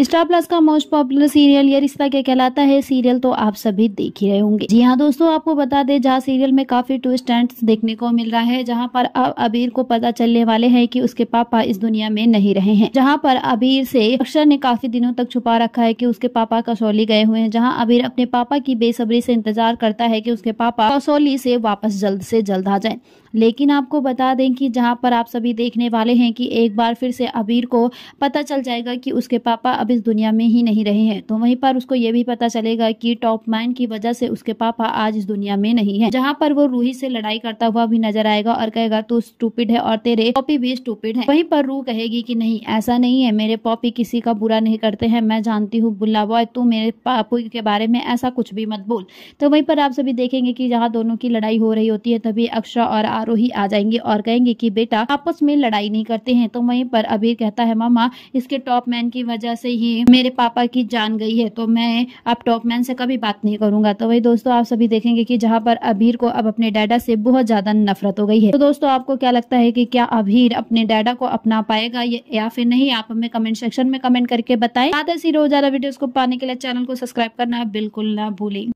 star Plus का most popular serial Yeh Rishta क्या कहलाता है सीरियल तो आप सभी देख ही रहे होंगे जी हाँ दोस्तों आपको बता दें जहाँ सीरियल में काफी ट्विस्ट एंड देखने को मिल रहा है जहाँ पर अब अबीर को पता चलने वाले हैं कि उसके पापा इस दुनिया में नहीं रहे हैं जहाँ पर अबीर से अक्षर ने काफी दिनों तक छुपा रखा है की उसके पापा कसौली गए हुए हैं जहाँ अबीर अपने पापा की बेसब्री से इंतजार करता है की उसके पापा कसौली से वापस जल्द से जल्द आ जाए लेकिन आपको बता दें कि जहाँ पर आप सभी देखने वाले हैं कि एक बार फिर से अबीर को पता चल जाएगा कि उसके पापा अब इस दुनिया में ही नहीं रहे हैं तो वहीं पर उसको ये भी पता चलेगा कि टॉप मैन की वजह से उसके पापा आज इस दुनिया में नहीं है जहाँ पर वो रूही से लड़ाई करता हुआ भी नजर आएगा और कहेगा तू स्टूपिड है और तेरे पॉपी भी स्टूपिड है वहीं पर रू कहेगी की नहीं ऐसा नहीं है मेरे पॉपी किसी का बुरा नहीं करते हैं मैं जानती हूँ बुल्ला बॉय तू मेरे पापू के बारे में ऐसा कुछ भी मत बोल तो वहीं पर आप सभी देखेंगे की जहाँ दोनों की लड़ाई हो रही होती है तभी अक्षरा और आरोही आ जाएंगे और कहेंगे की बेटा आपस में लड़ाई नहीं करते हैं तो वहीं पर अभी कहता है मामा इसके टॉप मैन की वजह से ही मेरे पापा की जान गई है तो मैं अब टॉपमैन से कभी बात नहीं करूंगा तो वही दोस्तों आप सभी देखेंगे कि जहाँ पर अबीर को अब अपने डैडा से बहुत ज्यादा नफरत हो गई है तो दोस्तों आपको क्या लगता है कि क्या अबीर अपने डैडा को अपना पाएगा या फिर नहीं आप हमें कमेंट सेक्शन में कमेंट करके बताए आधा सी रोजाना वीडियो को पाने के लिए चैनल को सब्सक्राइब करना बिल्कुल ना भूलें